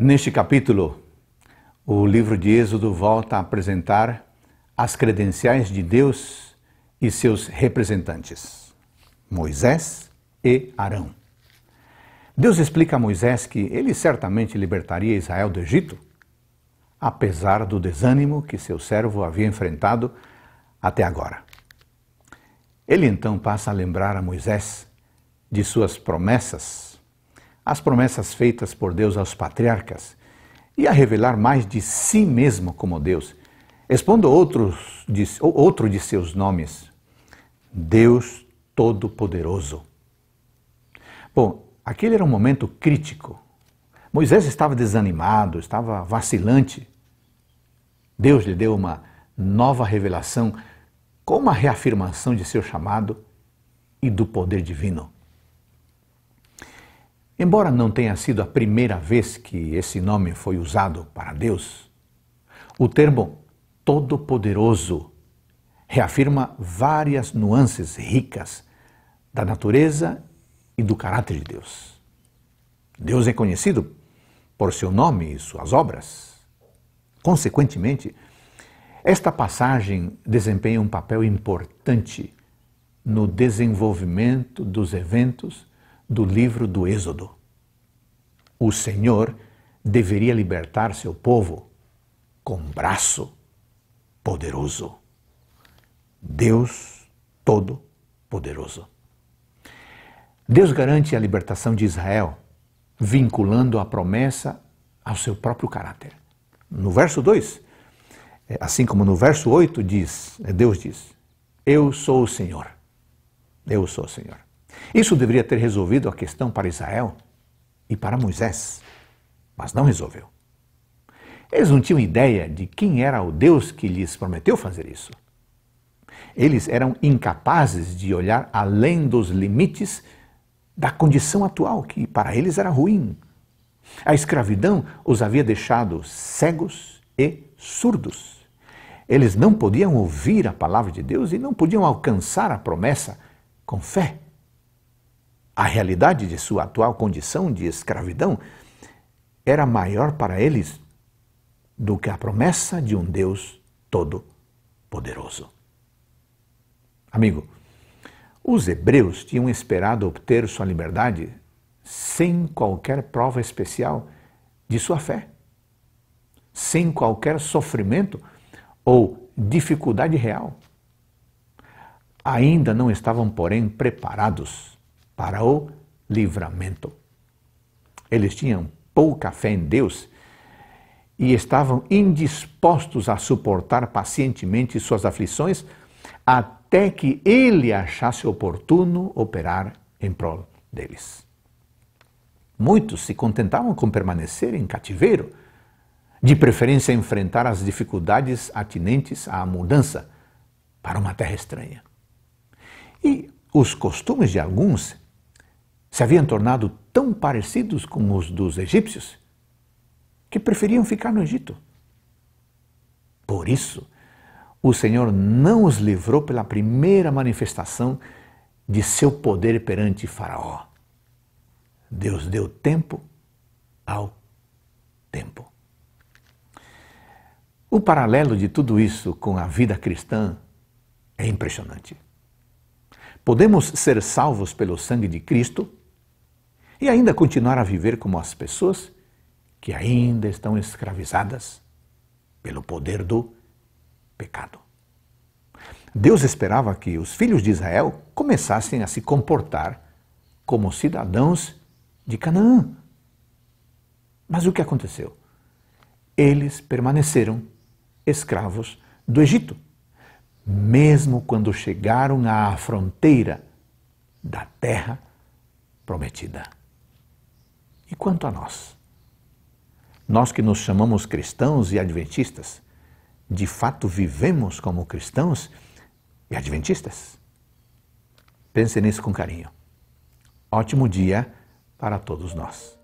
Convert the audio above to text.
Neste capítulo, o livro de Êxodo volta a apresentar as credenciais de Deus e seus representantes, Moisés e Arão. Deus explica a Moisés que ele certamente libertaria Israel do Egito, apesar do desânimo que seu servo havia enfrentado até agora. Ele então passa a lembrar a Moisés de suas promessas as promessas feitas por Deus aos patriarcas e a revelar mais de si mesmo como Deus. Expondo outros de, outro de seus nomes, Deus Todo-Poderoso. Bom, aquele era um momento crítico. Moisés estava desanimado, estava vacilante. Deus lhe deu uma nova revelação com uma reafirmação de seu chamado e do poder divino. Embora não tenha sido a primeira vez que esse nome foi usado para Deus, o termo Todo-Poderoso reafirma várias nuances ricas da natureza e do caráter de Deus. Deus é conhecido por seu nome e suas obras. Consequentemente, esta passagem desempenha um papel importante no desenvolvimento dos eventos do livro do Êxodo. O Senhor deveria libertar seu povo com braço poderoso. Deus Todo-Poderoso. Deus garante a libertação de Israel, vinculando a promessa ao seu próprio caráter. No verso 2, é, assim como no verso 8, diz, é, Deus diz: Eu sou o Senhor. Eu sou o Senhor. Isso deveria ter resolvido a questão para Israel e para Moisés, mas não resolveu. Eles não tinham ideia de quem era o Deus que lhes prometeu fazer isso. Eles eram incapazes de olhar além dos limites da condição atual, que para eles era ruim. A escravidão os havia deixado cegos e surdos. Eles não podiam ouvir a palavra de Deus e não podiam alcançar a promessa com fé a realidade de sua atual condição de escravidão era maior para eles do que a promessa de um Deus todo-poderoso. Amigo, os hebreus tinham esperado obter sua liberdade sem qualquer prova especial de sua fé, sem qualquer sofrimento ou dificuldade real. Ainda não estavam, porém, preparados para o livramento. Eles tinham pouca fé em Deus e estavam indispostos a suportar pacientemente suas aflições até que ele achasse oportuno operar em prol deles. Muitos se contentavam com permanecer em cativeiro, de preferência enfrentar as dificuldades atinentes à mudança para uma terra estranha. E os costumes de alguns se haviam tornado tão parecidos com os dos egípcios que preferiam ficar no Egito. Por isso, o Senhor não os livrou pela primeira manifestação de seu poder perante Faraó. Deus deu tempo ao tempo. O paralelo de tudo isso com a vida cristã é impressionante. Podemos ser salvos pelo sangue de Cristo e ainda continuar a viver como as pessoas que ainda estão escravizadas pelo poder do pecado. Deus esperava que os filhos de Israel começassem a se comportar como cidadãos de Canaã. Mas o que aconteceu? Eles permaneceram escravos do Egito, mesmo quando chegaram à fronteira da terra prometida. E quanto a nós? Nós que nos chamamos cristãos e adventistas, de fato vivemos como cristãos e adventistas? Pense nisso com carinho. Ótimo dia para todos nós.